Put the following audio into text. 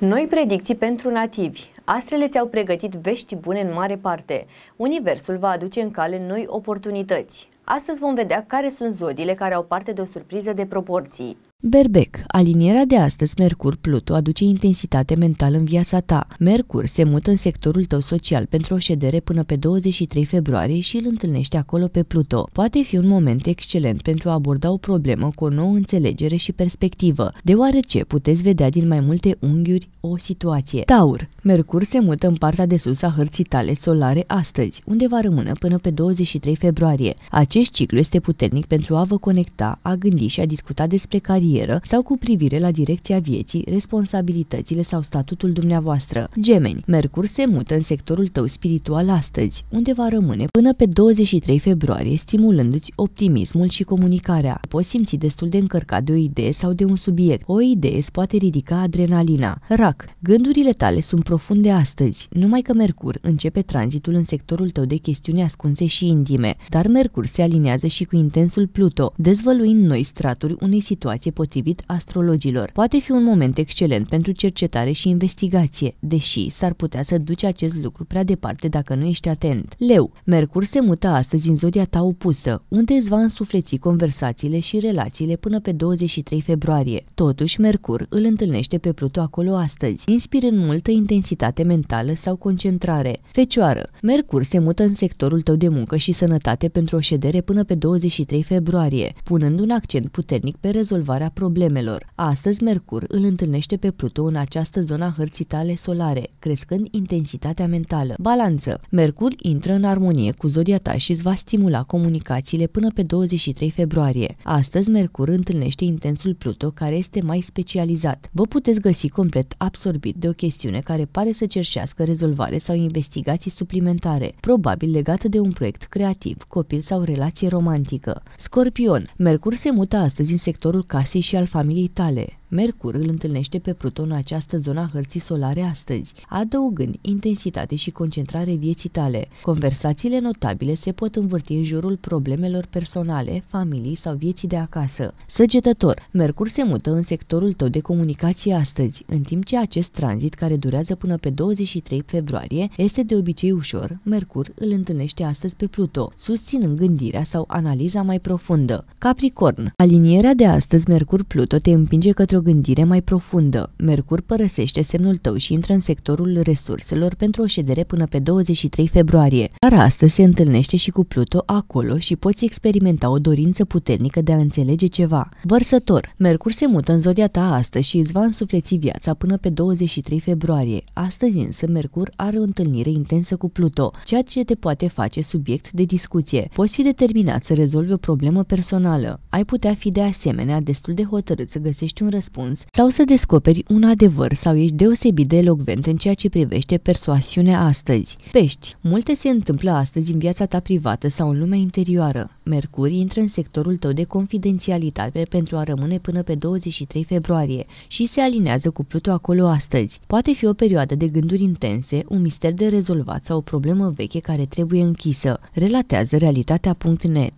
Noi predicții pentru nativi. Astrele ți-au pregătit vești bune în mare parte. Universul va aduce în cale noi oportunități. Astăzi vom vedea care sunt zodiile care au parte de o surpriză de proporții. Berbec, alinierea de astăzi Mercur-Pluto aduce intensitate mentală în viața ta. Mercur se mută în sectorul tău social pentru o ședere până pe 23 februarie și îl întâlnește acolo pe Pluto. Poate fi un moment excelent pentru a aborda o problemă cu o nouă înțelegere și perspectivă, deoarece puteți vedea din mai multe unghiuri o situație. Taur, Mercur se mută în partea de sus a hărții tale solare astăzi, unde va rămâne până pe 23 februarie. Acest ciclu este puternic pentru a vă conecta, a gândi și a discuta despre carieră carieră sau cu privire la direcția vieții, responsabilitățile sau statutul dumneavoastră. Gemeni, Mercur se mută în sectorul tău spiritual astăzi, unde va rămâne până pe 23 februarie, stimulându-ți optimismul și comunicarea. Poți simți destul de încărcat de o idee sau de un subiect. O idee îți poate ridica adrenalina. Rac, gândurile tale sunt profunde astăzi, numai că Mercur începe tranzitul în sectorul tău de chestiuni ascunse și intime, dar Mercur se aliniază și cu intensul Pluto, dezvăluind noi straturi unei situații potrivit astrologilor. Poate fi un moment excelent pentru cercetare și investigație, deși s-ar putea să duci acest lucru prea departe dacă nu ești atent. Leu, Mercur se mută astăzi în zodia ta opusă, unde îți va însufleți conversațiile și relațiile până pe 23 februarie. Totuși, Mercur îl întâlnește pe Pluto acolo astăzi, inspirând multă intensitate mentală sau concentrare. Fecioară, Mercur se mută în sectorul tău de muncă și sănătate pentru o ședere până pe 23 februarie, punând un accent puternic pe rezolvarea problemelor. Astăzi, Mercur îl întâlnește pe Pluto în această zonă a hărții tale solare, crescând intensitatea mentală. Balanță. Mercur intră în armonie cu zodia ta și îți va stimula comunicațiile până pe 23 februarie. Astăzi, Mercur întâlnește intensul Pluto, care este mai specializat. Vă puteți găsi complet absorbit de o chestiune care pare să cerșească rezolvare sau investigații suplimentare, probabil legată de un proiect creativ, copil sau relație romantică. Scorpion. Mercur se mută astăzi în sectorul casei și al familiei tale. Mercur îl întâlnește pe Pluton în această zona hărții solare astăzi, adăugând intensitate și concentrare vieții tale. Conversațiile notabile se pot învârti în jurul problemelor personale, familii sau vieții de acasă. Săgetător, Mercur se mută în sectorul tău de comunicație astăzi, în timp ce acest tranzit care durează până pe 23 februarie este de obicei ușor, Mercur îl întâlnește astăzi pe Pluto, susținând gândirea sau analiza mai profundă. Capricorn, alinierea de astăzi Mercur-Pluto te împinge către o gândire mai profundă. Mercur părăsește semnul tău și intră în sectorul resurselor pentru o ședere până pe 23 februarie. Dar astăzi se întâlnește și cu Pluto acolo și poți experimenta o dorință puternică de a înțelege ceva. Vărsător, Mercur se mută în zodia ta astăzi și îți va însufleți viața până pe 23 februarie. Astăzi însă Mercur are o întâlnire intensă cu Pluto, ceea ce te poate face subiect de discuție. Poți fi determinat să rezolvi o problemă personală. Ai putea fi de asemenea destul de hotărât să găsești un răspuns răspuns sau să descoperi un adevăr sau ești deosebit de elogvent în ceea ce privește persoasiunea astăzi. Pești. Multe se întâmplă astăzi în viața ta privată sau în lumea interioară. Mercur intră în sectorul tău de confidențialitate pentru a rămâne până pe 23 februarie și se alinează cu Pluto acolo astăzi. Poate fi o perioadă de gânduri intense, un mister de rezolvat sau o problemă veche care trebuie închisă. Relatează realitatea.net